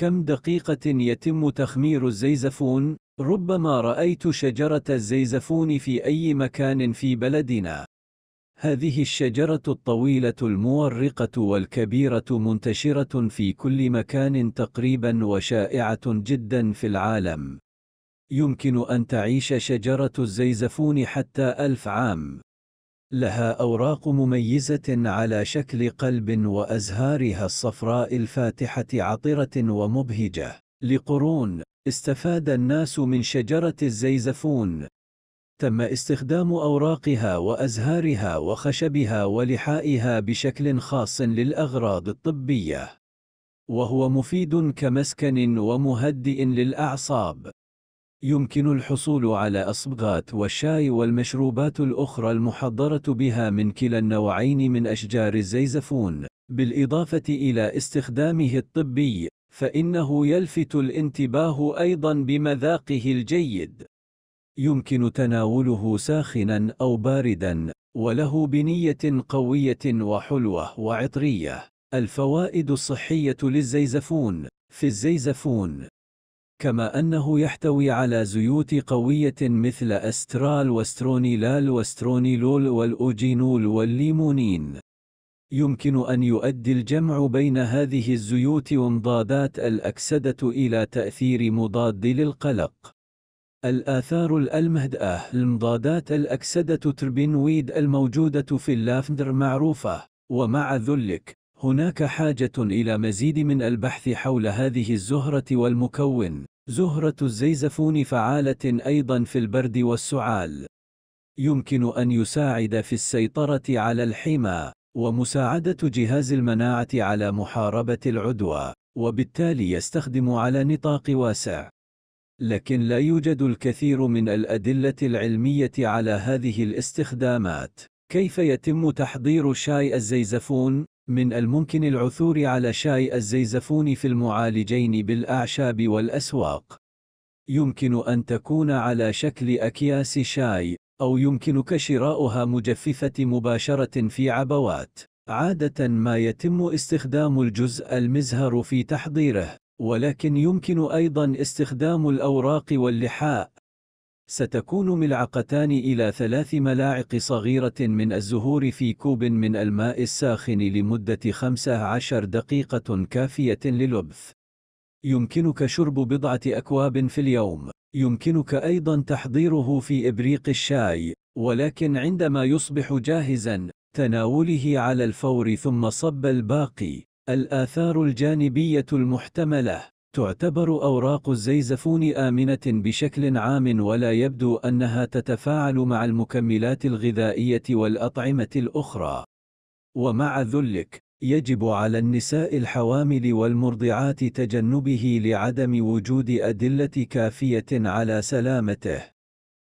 كم دقيقة يتم تخمير الزيزفون؟ ربما رأيت شجرة الزيزفون في أي مكان في بلدنا. هذه الشجرة الطويلة المورقة والكبيرة منتشرة في كل مكان تقريبا وشائعة جدا في العالم. يمكن أن تعيش شجرة الزيزفون حتى ألف عام. لها أوراق مميزة على شكل قلب وأزهارها الصفراء الفاتحة عطرة ومبهجة. لقرون استفاد الناس من شجرة الزيزفون. تم استخدام أوراقها وأزهارها وخشبها ولحائها بشكل خاص للأغراض الطبية. وهو مفيد كمسكن ومهدئ للأعصاب. يمكن الحصول على أصبغات والشاي والمشروبات الأخرى المحضرة بها من كلا النوعين من أشجار الزيزفون بالإضافة إلى استخدامه الطبي فإنه يلفت الانتباه أيضا بمذاقه الجيد يمكن تناوله ساخنا أو باردا وله بنية قوية وحلوة وعطرية الفوائد الصحية للزيزفون في الزيزفون كما أنه يحتوي على زيوت قوية مثل أسترال واسترونيلال واسترونيلول والأوجينول والليمونين. يمكن أن يؤدي الجمع بين هذه الزيوت ومضادات الأكسدة إلى تأثير مضاد للقلق. الآثار الألمهدأة المضادات الأكسدة تربينويد الموجودة في اللافندر معروفة، ومع ذلك هناك حاجة إلى مزيد من البحث حول هذه الزهرة والمكون زهرة الزيزفون فعالة أيضا في البرد والسعال يمكن أن يساعد في السيطرة على الحمى ومساعدة جهاز المناعة على محاربة العدوى وبالتالي يستخدم على نطاق واسع لكن لا يوجد الكثير من الأدلة العلمية على هذه الاستخدامات كيف يتم تحضير شاي الزيزفون؟ من الممكن العثور على شاي الزيزفون في المعالجين بالأعشاب والأسواق. يمكن أن تكون على شكل أكياس شاي، أو يمكنك شراؤها مجففة مباشرة في عبوات. عادة ما يتم استخدام الجزء المزهر في تحضيره، ولكن يمكن أيضا استخدام الأوراق واللحاء ستكون ملعقتان إلى ثلاث ملاعق صغيرة من الزهور في كوب من الماء الساخن لمدة 15 دقيقة كافية للبث. يمكنك شرب بضعة أكواب في اليوم. يمكنك أيضا تحضيره في إبريق الشاي، ولكن عندما يصبح جاهزا، تناوله على الفور ثم صب الباقي. الآثار الجانبية المحتملة تعتبر أوراق الزيزفون آمنة بشكل عام ولا يبدو أنها تتفاعل مع المكملات الغذائية والأطعمة الأخرى. ومع ذلك، يجب على النساء الحوامل والمرضعات تجنبه لعدم وجود أدلة كافية على سلامته.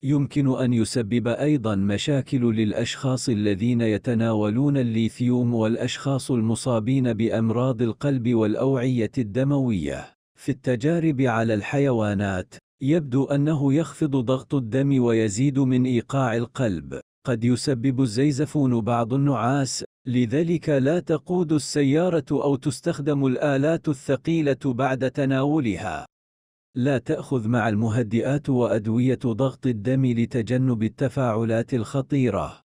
يمكن أن يسبب أيضا مشاكل للأشخاص الذين يتناولون الليثيوم والأشخاص المصابين بأمراض القلب والأوعية الدموية. في التجارب على الحيوانات يبدو أنه يخفض ضغط الدم ويزيد من إيقاع القلب قد يسبب الزيزفون بعض النعاس لذلك لا تقود السيارة أو تستخدم الآلات الثقيلة بعد تناولها لا تأخذ مع المهدئات وأدوية ضغط الدم لتجنب التفاعلات الخطيرة